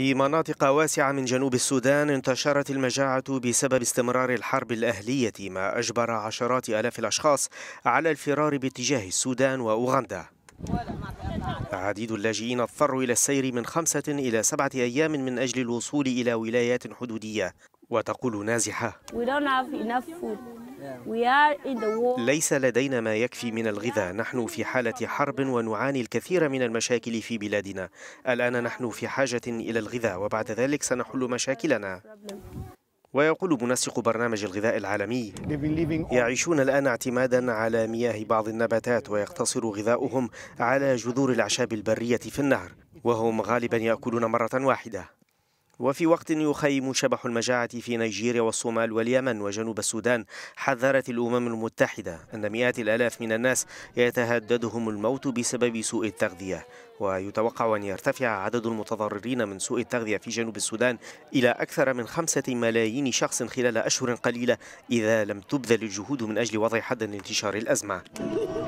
في مناطق واسعة من جنوب السودان انتشرت المجاعة بسبب استمرار الحرب الأهلية ما أجبر عشرات ألاف الأشخاص على الفرار باتجاه السودان وأوغندا عديد اللاجئين اضطروا إلى السير من خمسة إلى سبعة أيام من أجل الوصول إلى ولايات حدودية وتقول نازحة We don't have enough food. ليس لدينا ما يكفي من الغذاء نحن في حالة حرب ونعاني الكثير من المشاكل في بلادنا الآن نحن في حاجة إلى الغذاء وبعد ذلك سنحل مشاكلنا ويقول منسق برنامج الغذاء العالمي يعيشون الآن اعتمادا على مياه بعض النباتات ويقتصر غذاؤهم على جذور الأعشاب البرية في النهر وهم غالبا يأكلون مرة واحدة وفي وقت يخيم شبح المجاعة في نيجيريا والصومال واليمن وجنوب السودان حذرت الأمم المتحدة أن مئات الآلاف من الناس يتهددهم الموت بسبب سوء التغذية ويتوقع أن يرتفع عدد المتضررين من سوء التغذية في جنوب السودان إلى أكثر من خمسة ملايين شخص خلال أشهر قليلة إذا لم تبذل الجهود من أجل وضع حد لانتشار الأزمة